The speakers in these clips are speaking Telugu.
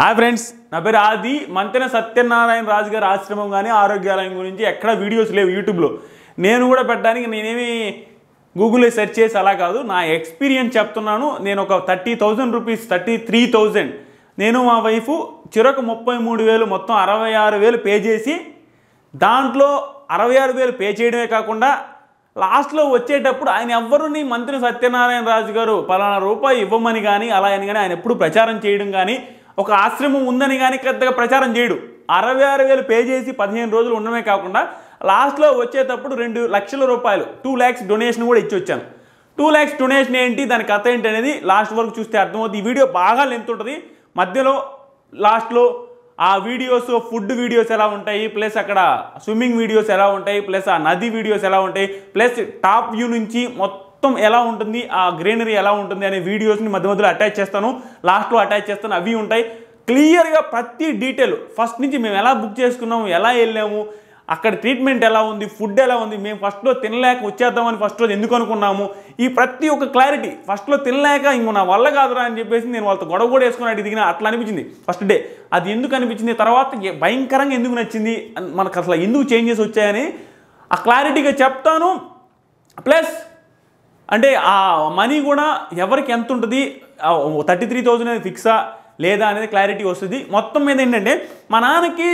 హాయ్ ఫ్రెండ్స్ నా పేరు ఆది మంతెన సత్యనారాయణ రాజు గారి ఆశ్రమం కానీ ఆరోగ్యాలయం గురించి ఎక్కడ వీడియోస్ లేవు యూట్యూబ్లో నేను కూడా పెట్టడానికి నేనేమి గూగుల్లో సెర్చ్ చేసి అలా కాదు నా ఎక్స్పీరియన్స్ చెప్తున్నాను నేను ఒక thirty thousand rupees thirty three thousand నేను మా వైఫ్ చిరక ముప్పై మూడు వేలు మొత్తం అరవై ఆరు వేలు పే చేసి దాంట్లో అరవై ఆరు వేలు పే చేయడమే కాకుండా లాస్ట్లో వచ్చేటప్పుడు ఆయన ఎవరిని మంత్రి సత్యనారాయణ రాజు గారు పలానా రూపాయి ఇవ్వమని కానీ అలా అని కానీ ఆయన ఎప్పుడు ప్రచారం చేయడం కానీ ఒక ఆశ్రమం ఉందని కానీ పెద్దగా ప్రచారం చేయడు అరవై ఆరు వేలు పే చేసి పదిహేను రోజులు ఉండమే కాకుండా లాస్ట్లో వచ్చేటప్పుడు రెండు లక్షల రూపాయలు టూ ల్యాక్స్ డొనేషన్ కూడా ఇచ్చి వచ్చాను టూ ల్యాక్స్ డొనేషన్ ఏంటి దాని కథ ఏంటి అనేది లాస్ట్ వరకు చూస్తే అర్థమవుతుంది ఈ వీడియో బాగా లెంత్ ఉంటుంది మధ్యలో లాస్ట్లో ఆ వీడియోస్ ఫుడ్ వీడియోస్ ఎలా ఉంటాయి ప్లస్ అక్కడ స్విమ్మింగ్ వీడియోస్ ఎలా ఉంటాయి ప్లస్ ఆ నది వీడియోస్ ఎలా ఉంటాయి ప్లస్ టాప్ వ్యూ నుంచి మొత్తం మొత్తం ఎలా ఉంటుంది ఆ గ్రీనరీ ఎలా ఉంటుంది అనే వీడియోస్ని మధ్య మధ్యలో అటాచ్ చేస్తాను లాస్ట్లో అటాచ్ చేస్తాను అవి ఉంటాయి క్లియర్గా ప్రతి డీటెయిల్ ఫస్ట్ నుంచి మేము ఎలా బుక్ చేసుకున్నాము ఎలా వెళ్ళాము అక్కడ ట్రీట్మెంట్ ఎలా ఉంది ఫుడ్ ఎలా ఉంది మేము ఫస్ట్లో తినలేక వచ్చేద్దామని ఫస్ట్ రోజు ఎందుకు అనుకున్నాము ఈ ప్రతి ఒక్క క్లారిటీ ఫస్ట్లో తినలేక ఇంకో నా వల్ల కాదురా అని చెప్పేసి నేను వాళ్ళతో గొడవ కూడా వేసుకుని అటు దిగిన అట్లా అనిపించింది ఫస్ట్ డే అది ఎందుకు అనిపించింది తర్వాత భయంకరంగా ఎందుకు నచ్చింది మనకు అసలు ఎందుకు చేంజెస్ వచ్చాయని ఆ క్లారిటీగా చెప్తాను ప్లస్ అంటే ఆ మనీ కూడా ఎవరికి ఎంత ఉంటుంది థర్టీ త్రీ థౌజండ్ అనేది ఫిక్సా లేదా అనేది క్లారిటీ వస్తుంది మొత్తం మీద ఏంటంటే మా నాన్నకి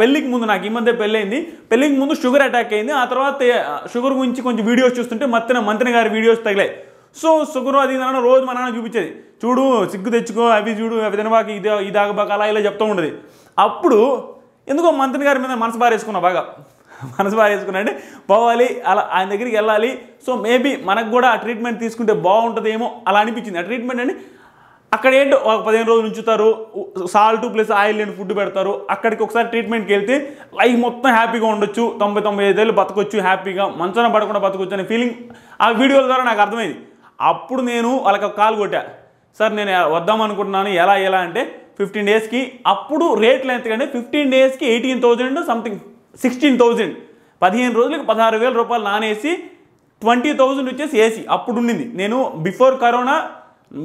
పెళ్ళికి ముందు నాకు ఈ మధ్య పెళ్ళయింది పెళ్ళికి ముందు షుగర్ అటాక్ అయింది ఆ తర్వాత షుగర్ గురించి కొంచెం వీడియోస్ చూస్తుంటే మత్తిన మంత్రి గారి వీడియోస్ తగిలాయి సో షుగర్ అది నాన్న రోజు మా నాన్న చూపించేది చూడు సిగ్గు తెచ్చుకో అవి చూడు అవి తినబాక ఇది ఇదాగబాక అలా ఇలా చెప్తూ ఉండేది అప్పుడు ఎందుకో మంత్రి గారి మీద మనసు బారేసుకున్నా బాగా మనసు అంటే పోవాలి అలా ఆయన దగ్గరికి వెళ్ళాలి సో మేబీ మనకు కూడా ఆ ట్రీట్మెంట్ తీసుకుంటే బాగుంటుందేమో అలా అనిపించింది ఆ ట్రీట్మెంట్ అని అక్కడ ఏంటో ఒక పదిహేను రోజులు ఉంచుతారు సాల్ట్ ప్లస్ ఆయిల్ లేని ఫుడ్ పెడతారు అక్కడికి ఒకసారి ట్రీట్మెంట్కి వెళ్తే లైఫ్ మొత్తం హ్యాపీగా ఉండొచ్చు తొంభై తొంభై ఐదేళ్ళు బతకొచ్చు హ్యాపీగా మంచన పడకుండా బతకొచ్చు అనే ఫీలింగ్ ఆ వీడియోల ద్వారా నాకు అర్థమైంది అప్పుడు నేను వాళ్ళకి ఒక కాల్ కొట్టా సార్ నేను వద్దాం అనుకుంటున్నాను ఎలా ఎలా అంటే ఫిఫ్టీన్ డేస్కి అప్పుడు రేట్లు ఎంత కంటే ఫిఫ్టీన్ డేస్కి eighteen thousand something sixteen thousand పదిహేను రోజులకు పదహారు వేల రూపాయలు నానేసి ట్వంటీ థౌజండ్ వచ్చేసి ఏసీ అప్పుడు ఉండింది నేను బిఫోర్ కరోనా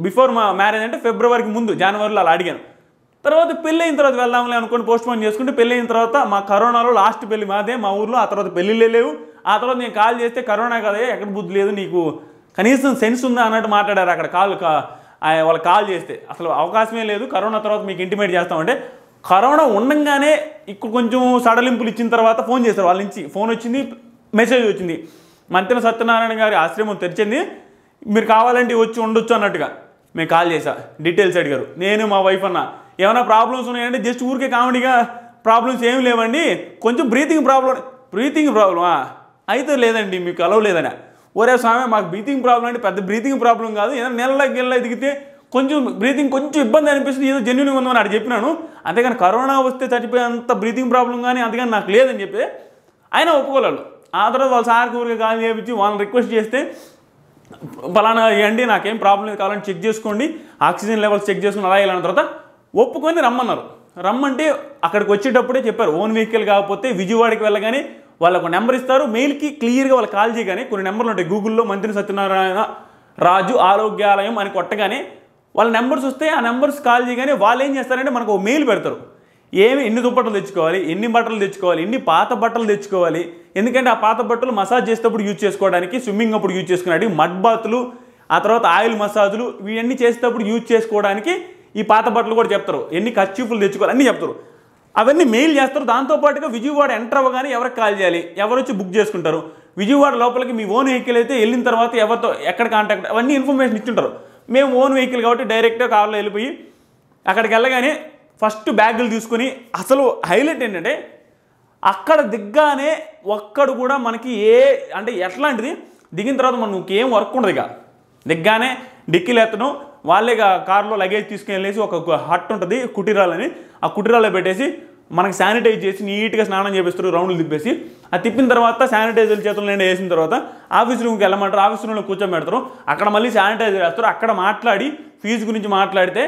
బిఫోర్ మా మ్యారేజ్ అంటే ఫిబ్రవరికి ముందు జనవరిలో అలా అడిగాను తర్వాత పెళ్ళి అయిన తర్వాత వెళ్దాంలే అనుకుని పోస్ట్ పోన్ చేసుకుంటే పెళ్ళి అయిన తర్వాత మా కరోనాలో లాస్ట్ పెళ్లి మాదే మా ఊర్లో ఆ తర్వాత పెళ్ళిళ్ళే లేవు ఆ తర్వాత నేను కాల్ చేస్తే కరోనా కదా ఎక్కడ బుద్ధి లేదు నీకు కనీసం సెన్స్ ఉందా అన్నట్టు మాట్లాడారు అక్కడ కాల్ వాళ్ళు కాల్ చేస్తే అసలు అవకాశమే లేదు కరోనా తర్వాత మీకు ఇంటిమేట్ చేస్తామంటే కరోనా ఉండంగానే ఇక్కడ కొంచెం సడలింపులు ఇచ్చిన తర్వాత ఫోన్ చేశారు వాళ్ళ నుంచి ఫోన్ వచ్చింది మెసేజ్ వచ్చింది మంత్రి సత్యనారాయణ గారి ఆశ్రమం తెరిచింది మీరు కావాలంటే వచ్చి ఉండొచ్చు అన్నట్టుగా మేము కాల్ చేశా డీటెయిల్స్ అడిగారు నేను మా వైఫ్ అన్న ఏమైనా ప్రాబ్లమ్స్ ఉన్నాయంటే జస్ట్ ఊరికే కామెడీగా ప్రాబ్లమ్స్ ఏం లేవండి కొంచెం బ్రీతింగ్ ప్రాబ్లం బ్రీతింగ్ ప్రాబ్లమా అయితే లేదండి మీకు అలవ్ లేదనే ఒరే స్వామి మాకు బ్రీతింగ్ ప్రాబ్లం అంటే పెద్ద బ్రీతింగ్ ప్రాబ్లం కాదు ఏదైనా నెలలో గిల్ల ఎదిగితే కొంచెం బ్రీతింగ్ కొంచెం ఇబ్బంది అనిపిస్తుంది ఏదో జెన్యున్గా ఉందని అక్కడ చెప్పినాను అంతేగాని కరోనా వస్తే చచ్చిపోయేంత బ్రీతింగ్ ప్రాబ్లం కానీ అంతగాని నాకు లేదని చెప్పి ఆయన ఒప్పుకోలేదు ఆ తర్వాత వాళ్ళ సార్కి ఊరికి కాల్ చేయించి వాళ్ళని రిక్వెస్ట్ చేస్తే ఫలానా ఇవ్వండి నాకేం ప్రాబ్లం లేదు కావాలని చెక్ చేసుకోండి ఆక్సిజన్ లెవెల్స్ చెక్ చేసుకుని అలా వెళ్ళిన తర్వాత ఒప్పుకొని రమ్మన్నారు రమ్మంటే అక్కడికి వచ్చేటప్పుడే చెప్పారు ఓన్ వెహికల్ కాకపోతే విజయవాడకి వెళ్ళగానే వాళ్ళకు ఒక నెంబర్ ఇస్తారు మెయిల్కి క్లియర్గా వాళ్ళు కాల్ చేయగానే కొన్ని నెంబర్లు ఉంటాయి గూగుల్లో మంత్రి సత్యనారాయణ రాజు ఆరోగ్యాలయం అని కొట్టగానే వాళ్ళ నెంబర్స్ వస్తే ఆ నెంబర్స్ కాల్ చేయగానే వాళ్ళు ఏం చేస్తారంటే మనకు ఒక మెయిల్ పెడతారు ఏమి ఎన్ని దుప్పట్టలు తెచ్చుకోవాలి ఎన్ని బట్టలు తెచ్చుకోవాలి ఎన్ని పాత బట్టలు తెచ్చుకోవాలి ఎందుకంటే ఆ పాత బట్టలు మసాజ్ చేసేటప్పుడు యూజ్ చేసుకోవడానికి స్విమ్మింగ్ అప్పుడు యూజ్ చేసుకున్నాడు మడ్ బాతులు ఆ తర్వాత ఆయిల్ మసాజులు ఇవన్నీ చేసేటప్పుడు యూజ్ చేసుకోవడానికి ఈ పాత బట్టలు కూడా చెప్తారు ఎన్ని ఖర్చీఫులు తెచ్చుకోవాలి అన్నీ చెప్తారు అవన్నీ మెయిల్ చేస్తారు దాంతోపాటుగా విజయవాడ ఎంటర్ అవ్వగానే ఎవరికి కాల్ చేయాలి ఎవరు వచ్చి బుక్ చేసుకుంటారు విజయవాడ లోపలికి మీ ఓన్ వెహికల్ అయితే వెళ్ళిన తర్వాత ఎవరితో ఎక్కడ కాంటాక్ట్ అవన్నీ ఇన్ఫర్మేషన్ ఇచ్చుంటారు మేము ఓన్ వెహికల్ కాబట్టి డైరెక్ట్గా కార్లో వెళ్ళిపోయి అక్కడికి వెళ్ళగానే ఫస్ట్ బ్యాగులు తీసుకుని అసలు హైలైట్ ఏంటంటే అక్కడ దిగ్గానే ఒక్కడు కూడా మనకి ఏ అంటే ఎట్లాంటిది దిగిన తర్వాత మనం ఇంకేం వర్క్ ఉండదు ఇక దిగ్గానే డిక్కీలు ఎత్తడం వాళ్ళే కార్లో లగేజ్ తీసుకుని వెళ్ళేసి ఒక హట్ ఉంటుంది కుటీరాలని ఆ కుటీరాలో పెట్టేసి మనకి శానిటైజ్ చేసి నీట్గా స్నానం చేపిస్తారు రౌండ్లు తిప్పేసి ఆ తిప్పిన తర్వాత శానిటైజర్ చేతులు నేను వేసిన తర్వాత ఆఫీస్ రూమ్కి వెళ్ళమంటారు ఆఫీస్ రూమ్లో కూర్చోబెడతారు అక్కడ మళ్ళీ శానిటైజర్ వేస్తారు అక్కడ మాట్లాడి ఫీజు గురించి మాట్లాడితే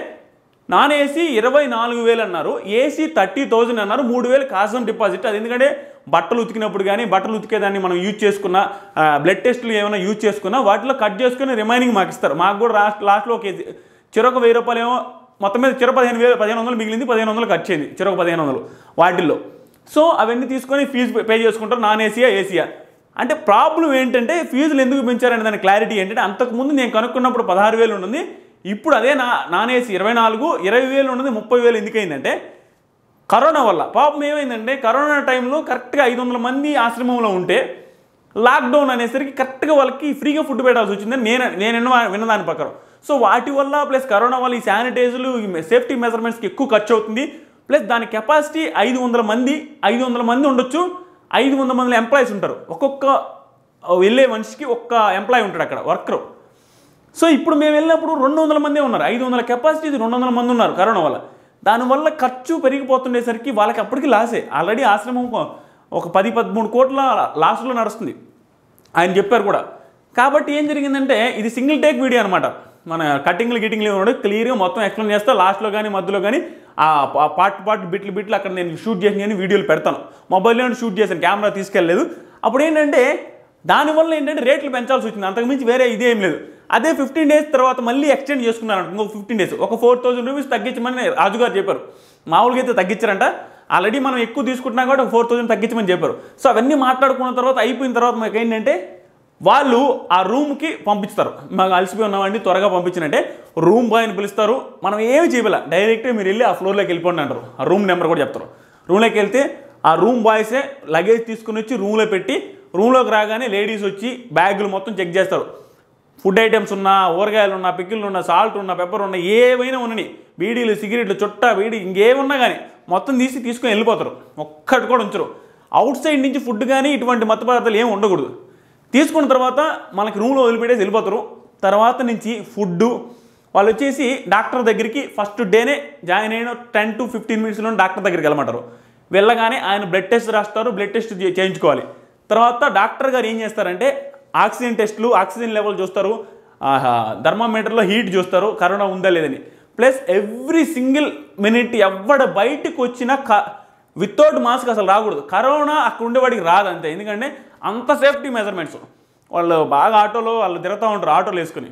నాన్ ఏసీ ఇరవై నాలుగు వేలు అన్నారు ఏసీ థర్టీ థౌజండ్ అన్నారు మూడు వేలు కాసం డిపాజిట్ అది ఎందుకంటే బట్టలు ఉతికినప్పుడు కానీ బట్టలు ఉతికేదాన్ని మనం యూజ్ చేసుకున్న బ్లడ్ టెస్టులు ఏమైనా యూజ్ చేసుకున్నా వాటిలో కట్ చేసుకుని రిమైనింగ్ మాకు ఇస్తారు మాకు కూడా లాస్ట్ లాస్ట్లో ఒక చిరొక వెయ్యి రూపాయలు ఏమో మొత్తం మీద చిర పదిహేను వేలు పదిహేను వందలు మిగిలింది పదిహేను వందలు ఖర్చు అయింది చిరొక పదిహేను వందలు వాటిల్లో సో అవన్నీ తీసుకొని ఫీజు పే చేసుకుంటారు నాన్ ఏసీయా ఏసీయా అంటే ప్రాబ్లం ఏంటంటే ఫీజులు ఎందుకు పెంచారనే దాని క్లారిటీ ఏంటంటే అంతకుముందు నేను కనుక్కున్నప్పుడు పదహారు వేలు ఉంటుంది ఇప్పుడు అదే నా నాన్ ఏసీ ఇరవై నాలుగు ఇరవై వేలు ఉన్నది ముప్పై వేలు ఎందుకైందంటే కరోనా వల్ల పాపం ఏమైందంటే కరోనా టైంలో కరెక్ట్గా ఐదు వందల మంది ఆశ్రమంలో ఉంటే లాక్డౌన్ అనేసరికి కరెక్ట్గా వాళ్ళకి ఫ్రీగా ఫుడ్ పెట్టాల్సి వచ్చిందని నేను నేను విన్న విన్నదాని ప్రకారం సో వాటి వల్ల ప్లస్ కరోనా వల్ల ఈ శానిటైజర్లు సేఫ్టీ మెజర్మెంట్స్కి ఎక్కువ ఖర్చు అవుతుంది ప్లస్ దాని కెపాసిటీ ఐదు వందల మంది ఐదు వందల మంది ఉండొచ్చు ఐదు వందల మంది ఎంప్లాయీస్ ఉంటారు ఒక్కొక్క వెళ్ళే మనిషికి ఒక్క ఎంప్లాయీ ఉంటాడు అక్కడ వర్కర్ సో ఇప్పుడు మేము వెళ్ళినప్పుడు రెండు వందల మందే ఉన్నారు ఐదు వందల కెపాసిటీ రెండు వందల మంది ఉన్నారు కరోనా వల్ల దానివల్ల ఖర్చు పెరిగిపోతుండేసరికి వాళ్ళకి అప్పటికి లాసే ఆల్రెడీ ఆశ్రమం ఒక పది పదమూడు కోట్ల లాస్లో నడుస్తుంది ఆయన చెప్పారు కూడా కాబట్టి ఏం జరిగిందంటే ఇది సింగిల్ టేక్ వీడియో అనమాట మన కటింగ్లు గిటింగ్లు ఉండదు క్లియర్గా మొత్తం ఎక్స్ప్లెయిన్ చేస్తా లాస్ట్లో కానీ మధ్యలో కానీ ఆ పార్ట్ పార్ట్ బిట్లు బిట్లు అక్కడ నేను షూట్ చేసిన వీడియోలు పెడతాను మొబైల్లో షూట్ చేశాను కెమెరా తీసుకెళ్ళలేదు అప్పుడు ఏంటంటే దానివల్ల ఏంటంటే రేట్లు పెంచాల్సి వచ్చింది అంతకుమించి వేరే ఇదేం లేదు అదే ఫిఫ్టీన్ డేస్ తర్వాత మళ్ళీ ఎక్స్టెండ్ చేసుకున్నారు ఇంకో ఫిఫ్టీన్ డేస్ ఒక ఫోర్ థౌసండ్ రూపీస్ తగ్గించమని రాజుగారు చెప్పారు మామూలుగా అయితే తగ్గించారంట ఆల్రెడీ మనం ఎక్కువ తీసుకుంటున్నా కూడా ఫోర్ థౌసండ్ తగ్గించమని చెప్పారు సో అవన్నీ మాట్లాడుకున్న తర్వాత అయిపోయిన తర్వాత మాకు ఏంటంటే వాళ్ళు ఆ రూమ్కి పంపిస్తారు మాకు అలసిపోయి ఉన్నామండి త్వరగా పంపించినంటే రూమ్ బాయ్ని పిలుస్తారు మనం ఏమి చేయలే డైరెక్ట్గా మీరు వెళ్ళి ఆ ఫ్లోర్లోకి వెళ్ళిపోండి అంటారు ఆ రూమ్ నెంబర్ కూడా చెప్తారు రూమ్లోకి వెళ్తే ఆ రూమ్ బాయ్సే లగేజ్ తీసుకుని వచ్చి రూమ్లో పెట్టి రూమ్లోకి రాగానే లేడీస్ వచ్చి బ్యాగులు మొత్తం చెక్ చేస్తారు ఫుడ్ ఐటమ్స్ ఉన్నా ఊరగాయలు ఉన్నా పిక్కిళ్ళు ఉన్నా సాల్ట్ ఉన్నా పెప్పర్ ఉన్నా ఏవైనా ఉన్నాయి బీడీలు సిగరెట్లు చుట్ట బీడీ ఇంకేమున్నా కానీ మొత్తం తీసి తీసుకొని వెళ్ళిపోతారు ఒక్కటి కూడా ఉంచరు అవుట్ సైడ్ నుంచి ఫుడ్ కానీ ఇటువంటి మత్తు పదార్థాలు ఏమి ఉండకూడదు తీసుకున్న తర్వాత మనకి రూమ్లో వదిలిపెట్టేసి వెళ్ళిపోతారు తర్వాత నుంచి ఫుడ్ వాళ్ళు వచ్చేసి డాక్టర్ దగ్గరికి ఫస్ట్ డేనే జాయిన్ అయిన టెన్ టు ఫిఫ్టీన్ మినిట్స్లో డాక్టర్ దగ్గరికి వెళ్ళమంటారు వెళ్ళగానే ఆయన బ్లడ్ టెస్ట్ రాస్తారు బ్లడ్ టెస్ట్ చేయించుకోవాలి తర్వాత డాక్టర్ గారు ఏం చేస్తారంటే ఆక్సిజన్ టెస్టులు ఆక్సిజన్ లెవెల్ చూస్తారు థర్మామీటర్లో హీట్ చూస్తారు కరోనా ఉందా లేదని ప్లస్ ఎవ్రీ సింగిల్ మినిట్ ఎవడ బయటకు వచ్చినా క వితౌట్ మాస్క్ అసలు రాకూడదు కరోనా అక్కడ ఉండేవాడికి రాదంతే ఎందుకంటే అంత సేఫ్టీ మెజర్మెంట్స్ వాళ్ళు బాగా ఆటోలో వాళ్ళు తిరుగుతూ ఉంటారు ఆటోలు వేసుకుని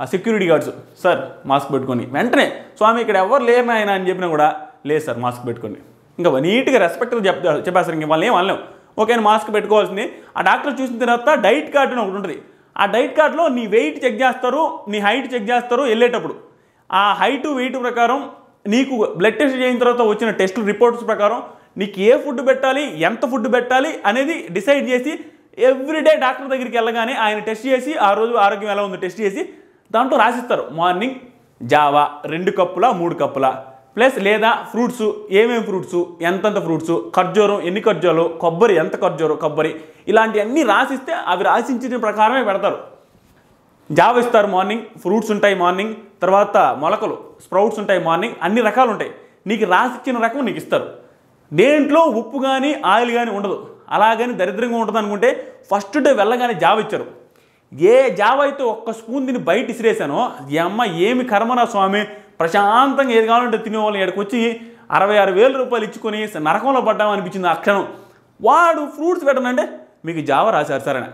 ఆ సెక్యూరిటీ గార్డ్స్ సార్ మాస్క్ పెట్టుకొని వెంటనే స్వామి ఇక్కడ ఎవరు లేరు ఆయన అని చెప్పినా కూడా లేదు సార్ మాస్క్ పెట్టుకొని ఇంకా నీట్గా రెస్పెక్ట్గా చెప్తారు చెప్పేస్తారు ఇంక వాళ్ళు ఏం అనలేము ఓకే మాస్క్ పెట్టుకోవాల్సింది ఆ డాక్టర్ చూసిన తర్వాత డైట్ కార్డ్ అని ఒకటి ఉంటుంది ఆ డైట్ కార్డ్లో నీ వెయిట్ చెక్ చేస్తారు నీ హైట్ చెక్ చేస్తారు వెళ్ళేటప్పుడు ఆ హైటు వెయిట్ ప్రకారం నీకు బ్లడ్ టెస్ట్ చేసిన తర్వాత వచ్చిన టెస్ట్ రిపోర్ట్స్ ప్రకారం నీకు ఏ ఫుడ్ పెట్టాలి ఎంత ఫుడ్ పెట్టాలి అనేది డిసైడ్ చేసి ఎవ్రీడే డాక్టర్ దగ్గరికి వెళ్ళగానే ఆయన టెస్ట్ చేసి ఆ రోజు ఆరోగ్యం ఎలా ఉందో టెస్ట్ చేసి దాంట్లో రాసిస్తారు మార్నింగ్ జావా రెండు కప్పుల మూడు కప్పుల ప్లస్ లేదా ఫ్రూట్స్ ఏమేమి ఫ్రూట్స్ ఎంతంత ఫ్రూట్స్ ఖర్జూరం ఎన్ని ఖర్జూరాలు కొబ్బరి ఎంత ఖర్జూరం కొబ్బరి ఇలాంటివన్నీ రాసిస్తే అవి రాసించిన ప్రకారమే పెడతారు జావ ఇస్తారు మార్నింగ్ ఫ్రూట్స్ ఉంటాయి మార్నింగ్ తర్వాత మొలకలు స్ప్రౌట్స్ ఉంటాయి మార్నింగ్ అన్ని రకాలు ఉంటాయి నీకు రాసిచ్చిన రకం నీకు ఇస్తారు దేంట్లో ఉప్పు కానీ ఆయిల్ కానీ ఉండదు అలాగని దరిద్రంగా ఉంటుంది అనుకుంటే ఫస్ట్ డే వెళ్ళగానే జాబ్ ఇచ్చారు ఏ జావ అయితే ఒక్క స్పూన్ తిని బయట ఇసిరేసానో ఈ అమ్మ ఏమి కర్మనా స్వామి ప్రశాంతంగా ఏది కావాలంటే తినేవాళ్ళని ఇక్కడికి వచ్చి అరవై ఆరు వేల రూపాయలు ఇచ్చుకొని నరకంలో పడ్డామనిపించింది ఆ క్షణం వాడు ఫ్రూట్స్ పెట్టనంటే మీకు జావ రాశారు సరేనా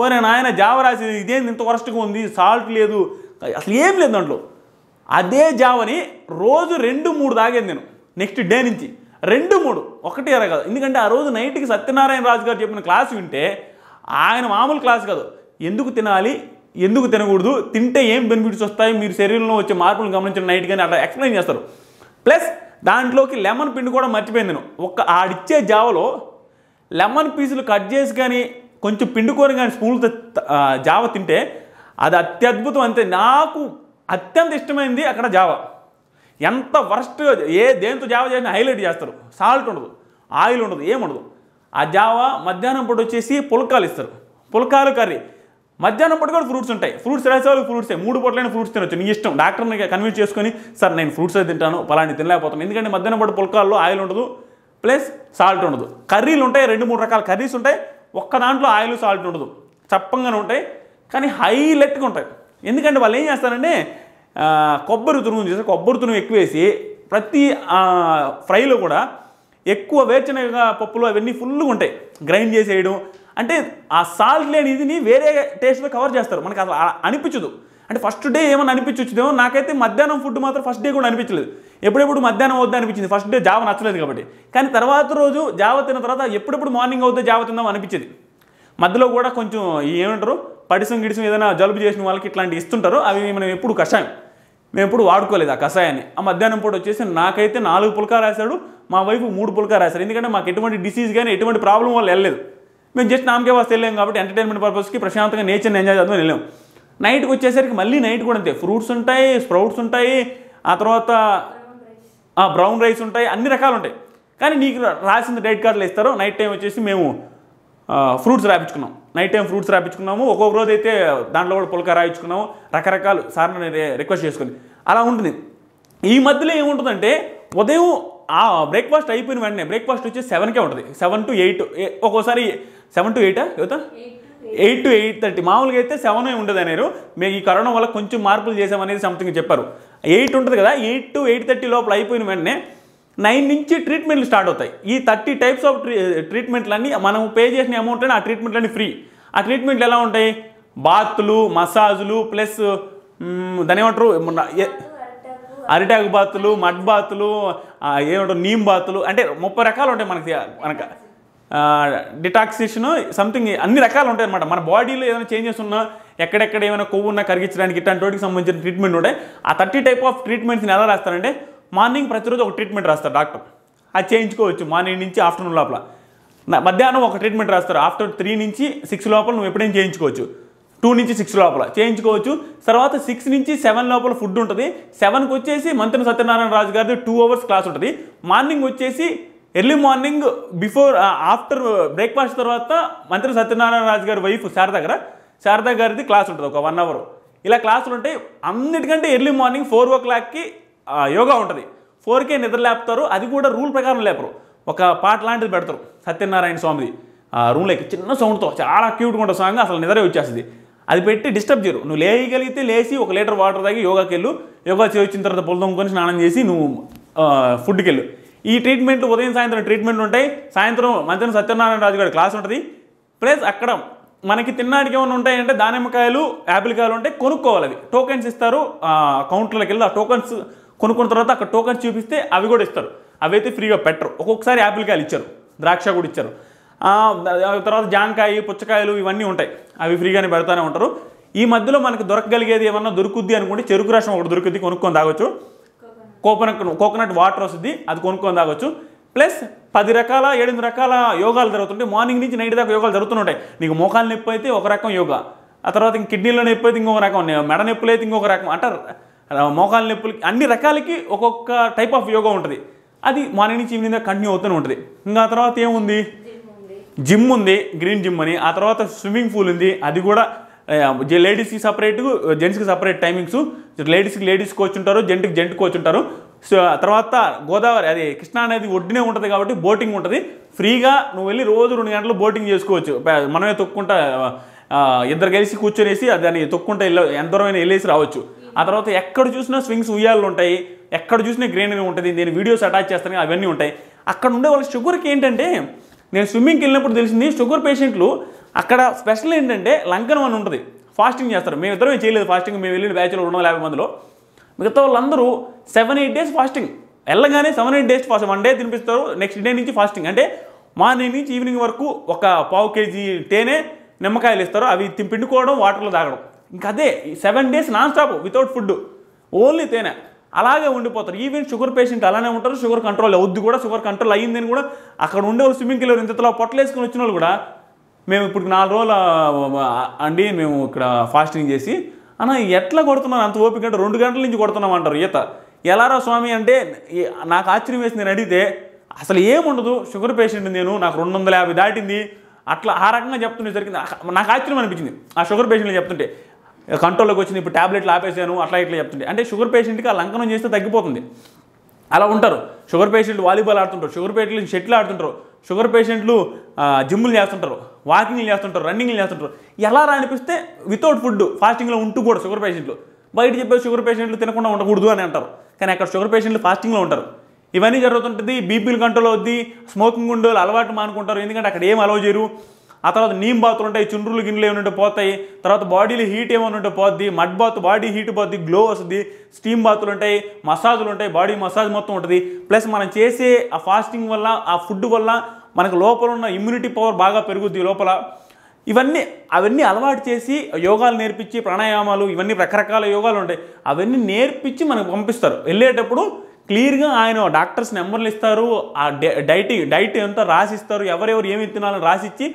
ఓరే నాయన జావ రాసేది ఇదేంది ఇంత వరస్ట్గా ఉంది సాల్ట్ లేదు అసలు ఏం లేదు దాంట్లో అదే జావని రోజు రెండు మూడు తాగేది నేను నెక్స్ట్ డే నుంచి రెండు మూడు ఒకటి అర కాదు ఎందుకంటే ఆ రోజు నైట్కి సత్యనారాయణ రాజు గారు చెప్పిన క్లాస్ వింటే ఆయన మామూలు క్లాస్ కాదు ఎందుకు తినాలి ఎందుకు తినకూడదు తింటే ఏం బెనిఫిట్స్ వస్తాయి మీరు శరీరంలో వచ్చే మార్పులు గమనించిన నైట్ కానీ అట్లా ఎక్స్ప్లెయిన్ చేస్తారు ప్లస్ దాంట్లోకి లెమన్ పిండి కూడా మర్చిపోయింది నేను ఒక ఆడిచ్చే జావలో లెమన్ పీసులు కట్ చేసి కానీ కొంచెం పిండుకొని కానీ స్పూన్తో జావ తింటే అది అత్యద్భుతం అంతే నాకు అత్యంత ఇష్టమైంది అక్కడ జావా ఎంత వరస్ట్గా ఏ దేంతో జావ చేసిన హైలైట్ చేస్తారు సాల్ట్ ఉండదు ఆయిల్ ఉండదు ఏముండదు ఆ జావ మధ్యాహ్నం పూట వచ్చేసి పుల్కాలు ఇస్తారు పుల్కాలు కర్రీ మధ్యాహ్నం పూట కూడా ఫ్రూట్స్ ఉంటాయి ఫ్రూట్స్ రాసే వాళ్ళు ఫ్రూట్సే మూడు పూటలైన ఫ్రూట్స్ తినొచ్చు నీ ఇష్టం డాక్టర్ని కన్విన్స్ చేసుకొని సార్ నేను ఫ్రూట్స్ అయితే తింటాను పలాంటి తినలేకపోతాను ఎందుకంటే మధ్యాహ్నం పూట పుల్కాల్లో ఆయిల్ ఉండదు ప్లస్ సాల్ట్ ఉండదు కర్రీలు ఉంటాయి రెండు మూడు రకాల కర్రీస్ ఉంటాయి ఒక్క దాంట్లో ఆయిల్ సాల్ట్ ఉండదు చప్పంగానే ఉంటాయి కానీ హైలైట్గా ఉంటాయి ఎందుకంటే వాళ్ళు ఏం చేస్తారంటే కొబ్బరి తురుము చేసి కొబ్బరి తురుము ఎక్కువ వేసి ప్రతి ఫ్రైలో కూడా ఎక్కువ వేరుశనగ పప్పులు అవన్నీ ఫుల్గా ఉంటాయి గ్రైండ్ చేసేయడం అంటే ఆ సాల్ట్ లేని ఇదిని వేరే టేస్ట్లో కవర్ చేస్తారు మనకు అసలు అనిపించదు అంటే ఫస్ట్ డే ఏమైనా అనిపించొచ్చుదేమో నాకైతే మధ్యాహ్నం ఫుడ్ మాత్రం ఫస్ట్ డే కూడా అనిపించలేదు ఎప్పుడెప్పుడు మధ్యాహ్నం అవుద్దా అనిపించింది ఫస్ట్ డే జావ నచ్చలేదు కాబట్టి కానీ తర్వాత రోజు జావ తిన్న తర్వాత ఎప్పుడెప్పుడు మార్నింగ్ అవుద్దా జావ తిందాం అనిపించేది మధ్యలో కూడా కొంచెం ఏమంటారు పడిసం గిడిసం ఏదైనా జలుబు చేసిన వాళ్ళకి ఇట్లాంటివి ఇస్తుంటారు అవి మనం ఎప్పుడు కషాయం మేము ఎప్పుడు వాడుకోలేదు ఆ కషాయాన్ని ఆ మధ్యాహ్నం పూట వచ్చేసి నాకైతే నాలుగు పుల్కా రాశాడు మా వైపు మూడు పుల్కా రాశారు ఎందుకంటే మాకు ఎటువంటి డిసీజ్ కానీ ఎటువంటి ప్రాబ్లం వాళ్ళు వెళ్ళలేదు మేము జస్ట్ నామకే వస్తే వెళ్ళాం కాబట్టి ఎంటర్టైన్మెంట్ పర్పస్కి ప్రశాంతంగా నేచర్ని ఎంజాయ్ చేద్దాం వెళ్ళాం నైట్కి వచ్చేసరికి మళ్ళీ నైట్ కూడా అంతే ఫ్రూట్స్ ఉంటాయి స్ప్రౌట్స్ ఉంటాయి ఆ తర్వాత బ్రౌన్ రైస్ ఉంటాయి అన్ని రకాలు ఉంటాయి కానీ నీకు రాసింది డైట్ కార్డులు ఇస్తారు నైట్ టైం వచ్చేసి మేము ఫ్రూట్స్ రాయించుకున్నాం నైట్ టైం ఫ్రూట్స్ రాయించుకున్నాము ఒక్కొక్క రోజు అయితే దాంట్లో కూడా పులక రాయించుకున్నాము రకరకాలు సార్ని రిక్వెస్ట్ చేసుకుని అలా ఉంటుంది ఈ మధ్యలో ఏముంటుందంటే ఉదయం ఆ బ్రేక్ఫాస్ట్ అయిపోయిన వెంటనే బ్రేక్ఫాస్ట్ వచ్చి సెవెన్కే ఉంటుంది సెవెన్ టు ఎయిట్ ఒక్కోసారి సెవెన్ టు ఎయిటా యువత ఎయిట్ టు ఎయిట్ థర్టీ మామూలుగా అయితే సెవెన్ ఉండదు అనేరు మేము ఈ కరోనా వల్ల కొంచెం మార్పులు చేసామనేది సంథింగ్ చెప్పారు ఎయిట్ ఉంటుంది కదా ఎయిట్ టు ఎయిట్ థర్టీ లోపల అయిపోయిన వెంటనే నైన్ నుంచి ట్రీట్మెంట్లు స్టార్ట్ అవుతాయి ఈ థర్టీ టైప్స్ ఆఫ్ ట్రీట్మెంట్లన్నీ మనం పే చేసిన అమౌంట్ ఆ ట్రీట్మెంట్లన్నీ ఫ్రీ ఆ ట్రీట్మెంట్లు ఎలా ఉంటాయి బాత్లు మసాజులు ప్లస్ దాని ఏమంటారు అరిటాకు బాతులు మడ్ బాతులు ఏమంటారు నీమ్ బాతులు అంటే ముప్పై రకాలు ఉంటాయి మనకి మనక డిటాక్సేషన్ సంథింగ్ అన్ని రకాలు ఉంటాయి అనమాట మన బాడీలో ఏదైనా చేంజెస్ ఉన్నా ఎక్కడెక్కడ ఏమైనా కొవ్వు ఉన్నా కరిగించడానికి ఇట్లాంటి వాటికి సంబంధించిన ట్రీట్మెంట్ ఉంటాయి ఆ థర్టీ టైప్ ఆఫ్ ట్రీట్మెంట్స్ని ఎలా రాస్తారంటే మార్నింగ్ ప్రతిరోజు ఒక ట్రీట్మెంట్ రాస్తారు డాక్టర్ అది చేయించుకోవచ్చు మార్నింగ్ నుంచి ఆఫ్టర్నూన్ లోపల మధ్యాహ్నం ఒక ట్రీట్మెంట్ రాస్తారు ఆఫ్టర్ త్రీ నుంచి సిక్స్ లోపల నువ్వు ఎప్పుడైనా చేయించుకోవచ్చు టూ నుంచి సిక్స్ లోపల చేయించుకోవచ్చు తర్వాత సిక్స్ నుంచి సెవెన్ లోపల ఫుడ్ ఉంటుంది సెవెన్కి వచ్చేసి మంత్రి సత్యనారాయణ రాజు గారిది టూ అవర్స్ క్లాస్ ఉంటుంది మార్నింగ్ వచ్చేసి early morning before after breakfast తర్వాత మంత్రి సత్యనారాయణ రాజు గారి వైఫ్ శారద గారు శారద గారిది క్లాస్ ఉంటుంది ఒక వన్ అవర్ ఇలా క్లాసులు ఉంటాయి అన్నిటికంటే ఎర్లీ మార్నింగ్ ఫోర్ ఓ క్లాక్కి యోగా ఉంటుంది ఫోర్కే నిద్ర లేపుతారు అది కూడా రూల్ ప్రకారం లేపరు ఒక పాట లాంటిది పెడతారు సత్యనారాయణ స్వామిది ఆ రూమ్లోకి చిన్న సౌండ్తో చాలా క్యూట్గా ఉంటుంది సాంగ్ అసలు నిద్రే వచ్చేస్తుంది అది పెట్టి డిస్టర్బ్ చేయరు నువ్వు లేయగలిగితే లేచి ఒక లీటర్ వాటర్ తాగి యోగాకి వెళ్ళు యోగా చేసిన తర్వాత పొలం కొని స్నానం చేసి నువ్వు ఫుడ్కి వెళ్ళు ఈ ట్రీట్మెంట్లు ఉదయం సాయంత్రం ట్రీట్మెంట్లు ఉంటాయి సాయంత్రం మధ్యాహ్నం సత్యనారాయణ రాజు గారి క్లాస్ ఉంటుంది ప్లస్ అక్కడ మనకి తిన్నాడికి ఏమైనా ఉంటాయంటే దానిమ్మకాయలు యాపిల్ కాయలు ఉంటాయి కొనుక్కోవాలి అవి టోకెన్స్ ఇస్తారు కౌంటర్లకు వెళ్ళి ఆ టోకెన్స్ కొనుక్కున్న తర్వాత అక్కడ టోకన్స్ చూపిస్తే అవి కూడా ఇస్తారు అవి అయితే ఫ్రీగా పెట్టరు ఒక్కొక్కసారి యాపిల్ కాయలు ఇచ్చారు ద్రాక్ష కూడా ఇచ్చారు తర్వాత జాంకాయ పుచ్చకాయలు ఇవన్నీ ఉంటాయి అవి ఫ్రీగానే పెడతానే ఉంటారు ఈ మధ్యలో మనకు దొరకగలిగేది ఏమన్నా దొరుకుద్ది అనుకుంటే చెరుకు రసం ఒకటి దొరుకుద్ది కొనుక్కొని తాగొచ్చు కోకోనట్ కోకోనట్ వాటర్ వస్తుంది అది కొనుక్కొని తాగొచ్చు ప్లస్ పది రకాల ఏడెనిమిది రకాల యోగాలు జరుగుతుంటాయి మార్నింగ్ నుంచి నైట్ దాకా యోగాలు జరుగుతుంటాయి నీకు మోకాలు నొప్పి అయితే ఒక రకం యోగా ఆ తర్వాత ఇంక కిడ్నీలో నొప్పి అయితే ఇంకొక రకం మెడ నొప్పులు అయితే ఇంకొక రకం అంటారు మోకాల నొప్పులకి అన్ని రకాలకి ఒక్కొక్క టైప్ ఆఫ్ యోగా ఉంటుంది అది మార్నింగ్ నుంచి ఈవినింగ్ దాకా కంటిన్యూ అవుతూనే ఉంటుంది ఇంకా తర్వాత ఏముంది జిమ్ ఉంది గ్రీన్ జిమ్ అని ఆ తర్వాత స్విమ్మింగ్ పూల్ ఉంది అది కూడా లేడీస్కి సపరేట్ జెంట్స్కి సపరేట్ టైమింగ్స్ లేడీస్కి లేడీస్ కోచ్ ఉంటారు జెంట్కి జెంట్ కోచ్ ఉంటారు సో తర్వాత గోదావరి అది కృష్ణా అనేది ఒడ్డునే ఉంటుంది కాబట్టి బోటింగ్ ఉంటుంది ఫ్రీగా నువ్వు వెళ్ళి రోజు రెండు గంటలు బోటింగ్ చేసుకోవచ్చు మనమే తొక్కుంటా ఇద్దరు కలిసి కూర్చొనేసి దాన్ని తొక్కుంటా ఎంత దూరమైనా వెళ్ళేసి రావచ్చు ఆ తర్వాత ఎక్కడ చూసినా స్వింగ్స్ ఉయ్యాలు ఉంటాయి ఎక్కడ చూసినా గ్రీనరీ ఉంటుంది నేను వీడియోస్ అటాచ్ చేస్తాను అవన్నీ ఉంటాయి అక్కడ ఉండే వాళ్ళ షుగర్కి ఏంటంటే నేను స్విమ్మింగ్కి వెళ్ళినప్పుడు తెలిసింది షుగర్ పేషెంట్లు అక్కడ స్పెషల్ ఏంటంటే లంకన్ అని ఉంటుంది ఫాస్టింగ్ చేస్తారు మేము ఇద్దరం చేయలేదు ఫాస్టింగ్ మేము వెళ్ళిన బ్యాచ్లో రెండు వందల యాభై మందిలో మిగతా వాళ్ళందరూ సెవెన్ ఎయిట్ డేస్ ఫాస్టింగ్ వెళ్ళగానే seven eight days fast one day తినిపిస్తారు నెక్స్ట్ డే నుంచి ఫాస్టింగ్ అంటే మార్నింగ్ నుంచి ఈవినింగ్ వరకు ఒక పావు కేజీ తేనె నిమ్మకాయలు ఇస్తారు అవి పిండుకోవడం వాటర్లో తాగడం ఇంకా అదే seven days non stop without food only తేనె అలాగే ఉండిపోతారు ఈవెన్ షుగర్ పేషెంట్ అలానే ఉంటారు షుగర్ కంట్రోల్ అవుద్ది కూడా షుగర్ కంట్రోల్ అయ్యిందని కూడా అక్కడ ఉండే స్విమ్మింగ్ కిలో ఇంతలో పొట్టలేసుకుని వచ్చిన వాళ్ళు కూడా మేము ఇప్పుడు నాలుగు రోజులు అండి మేము ఇక్కడ ఫాస్టింగ్ చేసి అన్న ఎట్లా కొడుతున్నాను అంత ఓపిక అంటే రెండు గంటల నుంచి కొడుతున్నాం అంటారు ఈత ఎలారా స్వామి అంటే నాకు ఆశ్చర్యం వేసి నేను అడిగితే అసలు ఏముండదు షుగర్ పేషెంట్ నేను నాకు రెండు వందల యాభై దాటింది అట్లా ఆ రకంగా చెప్తుండే జరిగింది నాకు ఆశ్చర్యం అనిపించింది ఆ షుగర్ పేషెంట్ని చెప్తుంటే కంట్రోల్లోకి వచ్చింది ఇప్పుడు ట్యాబ్లెట్లు ఆపేసాను అట్లా ఇట్లా చెప్తుంది అంటే షుగర్ పేషెంట్కి ఆ లంకనం చేస్తే తగ్గిపోతుంది అలా ఉంటారు షుగర్ పేషెంట్లు వాలీబాల్ ఆడుతుంటారు షుగర్ పేషెంట్లు షెట్లు ఆడుతుంటారు షుగర్ పేషెంట్లు జిమ్లు చేస్తుంటారు వాకింగ్లు చేస్తుంటారు రన్నింగ్లు చేస్తుంటారు ఎలా రానిపిస్తే వితౌట్ ఫుడ్ ఫాస్టింగ్లో ఉంటూ కూడా షుగర్ పేషెంట్లు బయట చెప్పే షుగర్ పేషెంట్లు తినకుండా ఉండకూడదు అని అంటారు కానీ అక్కడ షుగర్ పేషెంట్లు ఫాస్టింగ్లో ఉంటారు ఇవన్నీ జరుగుతుంటుంది బీపీలు కంట్రోల్ అవుద్ది స్మోకింగ్ ఉండేవాళ్ళు అలవాటు మానుకుంటారు ఎందుకంటే అక్కడ ఏం అలవ్ చేయరు ఆ తర్వాత నీమ్ బాతులు ఉంటాయి చుండ్రులు గిన్నెలు ఏమైనా పోతాయి తర్వాత బాడీలో హీట్ ఏమైనా ఉంటే పోద్ది మడ్ బాత్ బాడీ హీట్ పోద్ది గ్లో వస్తుంది స్టీమ్ బాతులు ఉంటాయి మసాజులు ఉంటాయి బాడీ మసాజ్ మొత్తం ఉంటుంది ప్లస్ మనం చేసే ఆ ఫాస్టింగ్ వల్ల ఆ ఫుడ్ వల్ల మనకు లోపల ఉన్న ఇమ్యూనిటీ పవర్ బాగా పెరుగుద్ది లోపల ఇవన్నీ అవన్నీ అలవాటు చేసి యోగాలు నేర్పించి ప్రాణాయామాలు ఇవన్నీ రకరకాల యోగాలు ఉంటాయి అవన్నీ నేర్పించి మనకు పంపిస్తారు వెళ్ళేటప్పుడు క్లియర్గా ఆయన డాక్టర్స్ నెంబర్లు ఇస్తారు ఆ డైట్ డైట్ ఎంత రాసిస్తారు ఎవరెవరు ఏమి తినాలని రాసిచ్చి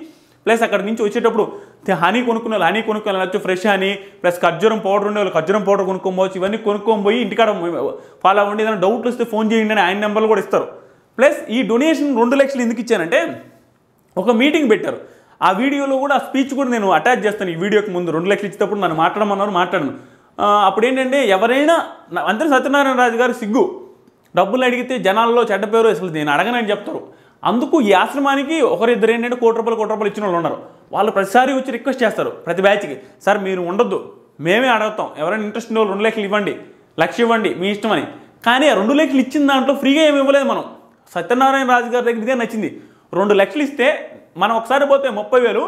ప్లస్ అక్కడ నుంచి వచ్చేటప్పుడు హనీ కొనుక్కునే హనీ కొనుక్కొని వచ్చి ఫ్రెష్ హనీ ప్లస్ ఖర్జూరం పౌడర్ ఉండే వాళ్ళు ఖర్జూరం పౌడర్ కొనుక్కోవచ్చు ఇవన్నీ కొనుక్కొని పోయి ఇంటికాడ ఫాలో అవ్వండి ఏదైనా డౌట్లు వస్తే ఫోన్ చేయండి అని ఆయన నెంబర్లు కూడా ఇస్తారు ప్లస్ ఈ డొనేషన్ రెండు లక్షలు ఎందుకు ఇచ్చానంటే ఒక మీటింగ్ పెట్టారు ఆ వీడియోలో కూడా ఆ స్పీచ్ కూడా నేను అటాచ్ చేస్తాను ఈ వీడియోకి ముందు రెండు లక్షలు ఇచ్చేటప్పుడు నన్ను మాట్లాడమన్నారు మాట్లాడను అప్పుడు ఏంటంటే ఎవరైనా అందరూ సత్యనారాయణ రాజు గారు సిగ్గు డబ్బులు అడిగితే జనాల్లో చెడ్డ పేరు అసలు నేను అడగనని చెప్తారు అందుకు ఈ ఆశ్రమానికి ఒకరిద్దరు ఏంటంటే కోటి రూపాయలు కోటి రూపాయలు ఇచ్చిన వాళ్ళు ఉన్నారు వాళ్ళు ప్రతిసారి వచ్చి రిక్వెస్ట్ చేస్తారు ప్రతి బ్యాచ్కి సార్ మీరు ఉండొద్దు మేమే అడుగుతాం ఎవరైనా ఇంట్రెస్ట్ ఉన్న రెండు లేఖలు ఇవ్వండి లక్ష ఇవ్వండి మీ ఇష్టం అని కానీ ఆ రెండు లేఖలు ఇచ్చిన దాంట్లో ఫ్రీగా ఏమి ఇవ్వలేదు మనం సత్యనారాయణ రాజు గారి దగ్గర నచ్చింది రెండు లక్షలు ఇస్తే మనం ఒకసారి పోతే ముప్పై వేలు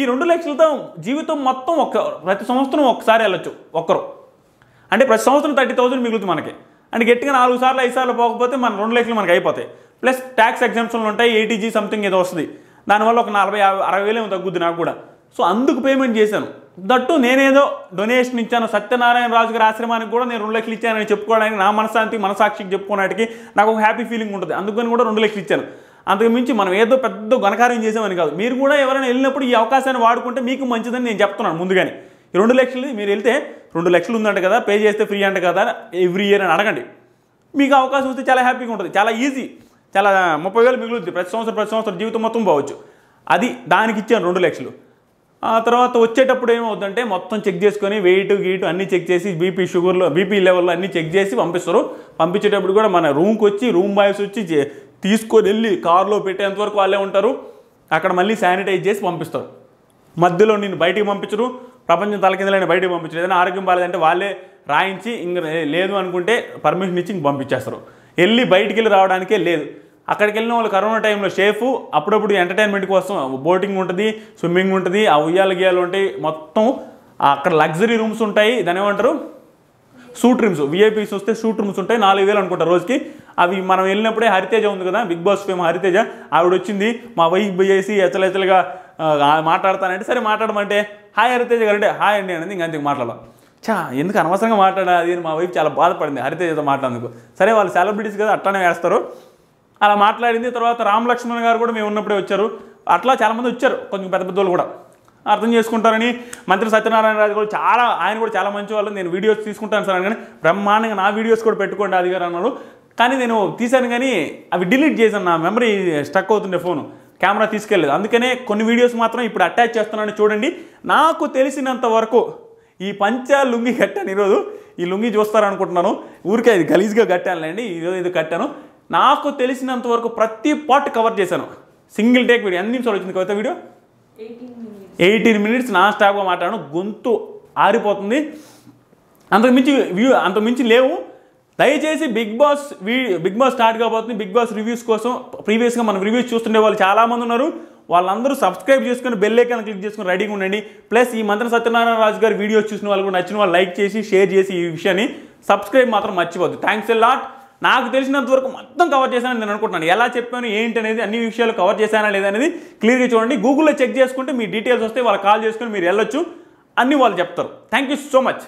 ఈ రెండు లక్షలతో జీవితం మొత్తం ఒక్క ప్రతి సంవత్సరం ఒక్కసారి వెళ్ళొచ్చు ఒక్కరు అంటే ప్రతి సంవత్సరం థర్టీ థౌసండ్ మిగులుతుంది మనకి అంటే గట్టిగా నాలుగు సార్లు ఐదు సార్లు పోకపోతే మన రెండు లక్షలు మనకి అయిపోతాయి ప్లస్ ట్యాక్స్ ఎగ్జామ్షన్లు ఉంటాయి ఏటీజీ సంథింగ్ ఏదో వస్తుంది దానివల్ల ఒక నలభై అరవై వేలు తగ్గుద్ది నాకు కూడా సో అందుకు పేమెంట్ చేశాను దట్టు నేనేదో డొనేషన్ ఇచ్చాను సత్యనారాయణ రాజు గారి ఆశ్రమానికి కూడా నేను రెండు లక్షలు ఇచ్చానని చెప్పుకోవడానికి నా మనశాంతి మనసాక్షికి చెప్పుకోవడానికి నాకు ఒక హ్యాపీ ఫీలింగ్ ఉంటుంది అందుకని కూడా రెండు లక్షలు ఇచ్చాను అంతకుమించి మనం ఏదో పెద్ద ఘనకార్యం చేసామని కాదు మీరు కూడా ఎవరైనా వెళ్ళినప్పుడు ఈ అవకాశాన్ని వాడుకుంటే మీకు మంచిదని నేను చెప్తున్నాను ముందుగానే రెండు లక్షలు మీరు వెళ్తే రెండు లక్షలు ఉందంట కదా పే చేస్తే ఫ్రీ అంట కదా ఎవ్రీ ఇయర్ అని అడగండి మీకు అవకాశం వస్తే చాలా హ్యాపీగా ఉంటుంది చాలా ఈజీ చాలా ముప్పై వేలు మిగులుద్ది ప్రతి సంవత్సరం ప్రతి సంవత్సరం జీవితం మొత్తం పోవచ్చు అది దానికి ఇచ్చాను రెండు లక్షలు ఆ తర్వాత వచ్చేటప్పుడు ఏమవుతుందంటే మొత్తం చెక్ చేసుకొని వెయిట్ గీటు అన్నీ చెక్ చేసి బీపీ షుగర్లో బీపీ లెవెల్లో అన్నీ చెక్ చేసి పంపిస్తారు పంపించేటప్పుడు కూడా మన రూమ్కి వచ్చి రూమ్ బాయ్స్ వచ్చి తీసుకొని వెళ్ళి కారులో పెట్టేంత వరకు వాళ్ళే ఉంటారు అక్కడ మళ్ళీ శానిటైజ్ చేసి పంపిస్తారు మధ్యలో నేను బయటికి పంపించరు ప్రపంచం తలకిందలైన బయటికి పంపించరు ఏదైనా ఆరోగ్యం బాగాలేదంటే వాళ్ళే రాయించి ఇంక లేదు అనుకుంటే పర్మిషన్ ఇచ్చి ఇంక పంపించేస్తారు వెళ్ళి బయటికి వెళ్ళి రావడానికే లేదు అక్కడికి వెళ్ళిన వాళ్ళు కరోనా టైంలో సేఫ్ అప్పుడప్పుడు ఎంటర్టైన్మెంట్ కోసం బోటింగ్ ఉంటుంది స్విమ్మింగ్ ఉంటుంది ఆ ఉయ్యాలు గియాలు ఉంటాయి మొత్తం అక్కడ లగ్జరీ రూమ్స్ ఉంటాయి దాని ఏమంటారు షూట్ రూమ్స్ విఐపీస్ వస్తే షూట్ రూమ్స్ ఉంటాయి నాలుగు వేలు అనుకుంటారు రోజుకి అవి మనం వెళ్ళినప్పుడే హరితేజ ఉంది కదా బిగ్ బాస్ ఫేమ్ హరితేజ ఆవిడ వచ్చింది మా వైఫ్ చేసి ఎచ్చలెచ్చలుగా మాట్లాడతానంటే సరే మాట్లాడమంటే హాయ్ హరితేజ గారు అంటే హాయ్ అండి అనేది ఇంకా అంతకు మాట్లాడాలి చా ఎందుకు అనవసరంగా మాట్లాడాలి మా వైఫ్ చాలా బాధపడింది హరితేజతో మాట్లాడేందుకు సరే వాళ్ళు సెలబ్రిటీస్ కదా అట్లానే వేస్తారు అలా మాట్లాడింది తర్వాత రామ్ గారు కూడా మేము ఉన్నప్పుడే వచ్చారు అట్లా చాలామంది వచ్చారు కొంచెం పెద్ద పెద్దోళ్ళు కూడా అర్థం చేసుకుంటారని మంత్రి సత్యనారాయణ రాజు కూడా చాలా ఆయన కూడా చాలా మంచి వాళ్ళు నేను వీడియోస్ తీసుకుంటాను సార్ అని బ్రహ్మాండంగా నా వీడియోస్ కూడా పెట్టుకోండి అది గారు అన్నారు కానీ నేను తీశాను కానీ అవి డిలీట్ చేశాను నా మెమరీ స్టక్ అవుతుండే ఫోను కెమెరా తీసుకెళ్ళలేదు అందుకనే కొన్ని వీడియోస్ మాత్రం ఇప్పుడు అటాచ్ చేస్తున్నాను చూడండి నాకు తెలిసినంత వరకు ఈ పంచ లుంగి కట్టాను ఈరోజు ఈ లుంగి చూస్తారనుకుంటున్నాను ఊరికే ఇది గలీజ్గా కట్టానులేండి ఈరోజు ఇది కట్టాను నాకు తెలిసినంత వరకు ప్రతి పార్ట్ కవర్ చేశాను సింగిల్ టేక్ వీడియో ఎన్ని నిమిషాలు వచ్చింది కవిత వీడియో ఎయిటీన్ మినిట్స్ నా స్టాప్గా మాట్లాడను గొంతు ఆరిపోతుంది అంతకు మించి వ్యూ అంతకు మించి లేవు దయచేసి బిగ్ బాస్ వీ బిగ్ బాస్ స్టార్ట్ కాబోతుంది బిగ్ బాస్ రివ్యూస్ కోసం ప్రీవియస్గా మనం రివ్యూస్ చూస్తుండే వాళ్ళు చాలామంది ఉన్నారు వాళ్ళందరూ సబ్స్క్రైబ్ చేసుకుని బెల్ ఐకాన్ క్లిక్ చేసుకుని రెడీగా ఉండండి ప్లస్ ఈ మంత్రి సత్యనారాయణ రాజు గారి వీడియోస్ చూసిన వాళ్ళు కూడా నచ్చిన వాళ్ళు లైక్ చేసి షేర్ చేసి ఈ విషయాన్ని సబ్స్క్రైబ్ మాత్రం మర్చిపోద్దు థ్యాంక్స్ ఎల్ లాట్ నాకు తెలిసినంత వరకు మొత్తం కవర్ చేశానని నేను అనుకుంటున్నాను ఎలా చెప్పాను ఏంటి అనేది అన్ని విషయాలు కవర్ చేశానా లేదనేది క్లియర్గా చూడండి గూగుల్లో చెక్ చేసుకుంటే మీ డీటెయిల్స్ వస్తే వాళ్ళు కాల్ చేసుకుని మీరు వెళ్ళొచ్చు అన్నీ వాళ్ళు చెప్తారు థ్యాంక్ యూ సో మచ్